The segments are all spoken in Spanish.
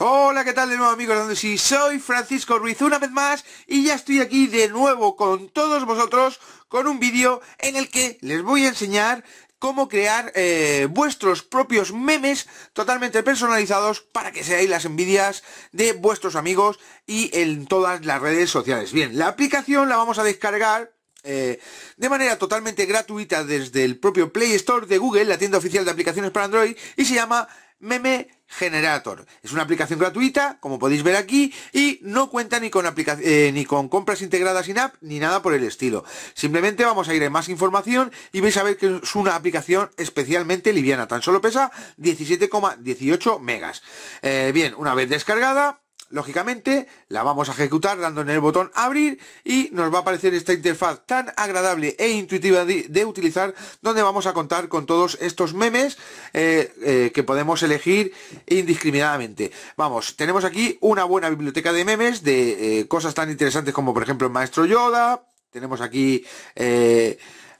Hola, ¿qué tal de nuevo amigos? Donde soy Francisco Ruiz una vez más y ya estoy aquí de nuevo con todos vosotros con un vídeo en el que les voy a enseñar cómo crear eh, vuestros propios memes totalmente personalizados para que seáis las envidias de vuestros amigos y en todas las redes sociales. Bien, la aplicación la vamos a descargar eh, de manera totalmente gratuita desde el propio Play Store de Google, la tienda oficial de aplicaciones para Android, y se llama Meme Generator. Es una aplicación gratuita, como podéis ver aquí, y no cuenta ni con, eh, ni con compras integradas in-app ni nada por el estilo. Simplemente vamos a ir en más información y vais a ver que es una aplicación especialmente liviana. Tan solo pesa 17,18 megas. Eh, bien, una vez descargada, Lógicamente la vamos a ejecutar dando en el botón abrir y nos va a aparecer esta interfaz tan agradable e intuitiva de, utilizar donde vamos a contar con todos estos memes eh, eh, que podemos elegir indiscriminadamente. Vamos, tenemos aquí una buena biblioteca de memes de eh, cosas tan interesantes como por ejemplo el maestro Yoda, tenemos aquí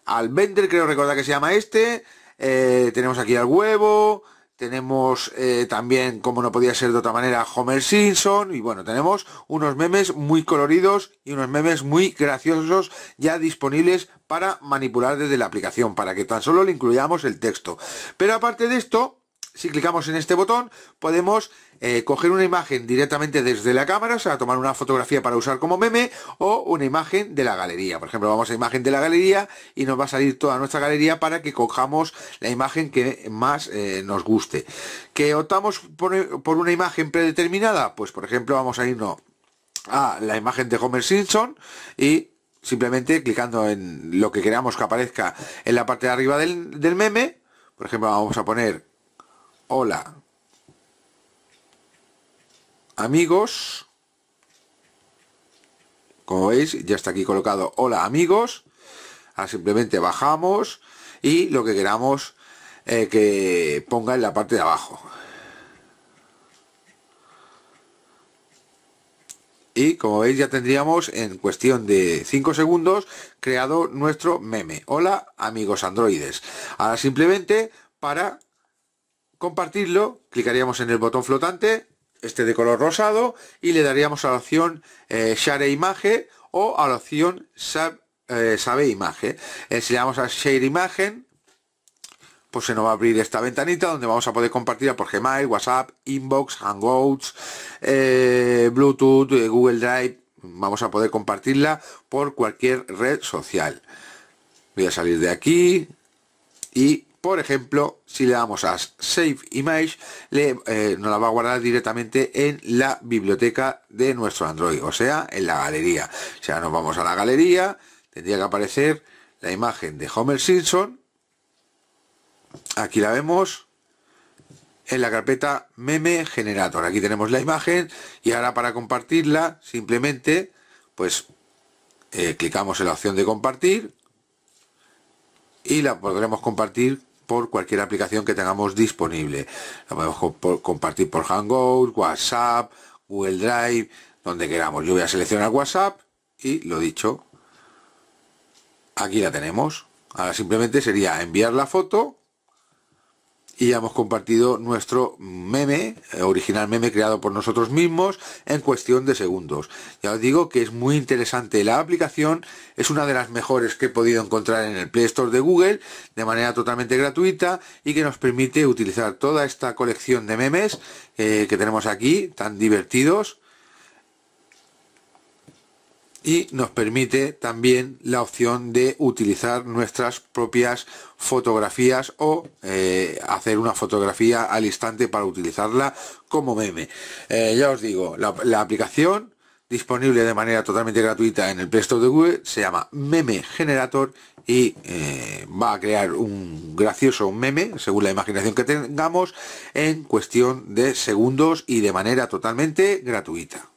al Bender, creo recordar que se llama este, tenemos aquí al huevo, tenemos eh, también, como no podía ser de otra manera, Homer Simpson. Y bueno, tenemos unos memes muy coloridos y unos memes muy graciosos ya disponibles para manipular desde la aplicación, para que tan solo le incluyamos el texto. Pero aparte de esto, si clicamos en este botón, podemos eh, coger una imagen directamente desde la cámara, o sea, tomar una fotografía para usar como meme, o una imagen de la galería. Por ejemplo, vamos a imagen de la galería y nos va a salir toda nuestra galería para que cojamos la imagen que más eh, nos guste. ¿Que optamos por, una imagen predeterminada? Pues, por ejemplo, vamos a irnos a la imagen de Homer Simpson y simplemente clicando en lo que queramos que aparezca en la parte de arriba del meme, por ejemplo, vamos a poner Hola. Amigos. Como veis, ya está aquí colocado hola amigos. Ahora simplemente bajamos y lo que queramos eh, que ponga en la parte de abajo. y como veis ya tendríamos en cuestión de 5 segundos creado nuestro meme hola amigos androides ahora simplemente para compartirlo, clicaríamos en el botón flotante, este de color rosado, y le daríamos a la opción eh, Share e imagen o a la opción Save eh, Sabe e imagen. Eh, si le damos a Share imagen, pues se nos va a abrir esta ventanita donde vamos a poder compartirla por Gmail, WhatsApp, Inbox, Hangouts, Bluetooth, Google Drive. Vamos a poder compartirla por cualquier red social. Voy a salir de aquí y por ejemplo, si le damos a Save Image, le, eh, nos la va a guardar directamente en la biblioteca de nuestro Android, o sea, en la galería. O sea, nos vamos a la galería, tendría que aparecer la imagen de Homer Simpson. Aquí la vemos en la carpeta meme generator. Aquí tenemos la imagen y ahora para compartirla simplemente pues eh, clicamos en la opción de compartir y la podremos compartir por cualquier aplicación que tengamos disponible. La podemos compartir por Hangout, WhatsApp, Google Drive, donde queramos. Yo voy a seleccionar WhatsApp y lo dicho, aquí la tenemos. Ahora simplemente sería enviar la foto y ya hemos compartido nuestro meme, eh, original meme creado por nosotros mismos en cuestión de segundos. Ya os digo que es muy interesante la aplicación, es una de las mejores que he podido encontrar en el Play Store de Google de manera totalmente gratuita y que nos permite utilizar toda esta colección de memes eh, que tenemos aquí, tan divertidos, y nos permite también la opción de utilizar nuestras propias fotografías o eh, hacer una fotografía al instante para utilizarla como meme. Eh, ya os digo, la, aplicación disponible de manera totalmente gratuita en el Play de Google se llama Meme Generator y eh, va a crear un gracioso meme, según la imaginación que tengamos, en cuestión de segundos y de manera totalmente gratuita.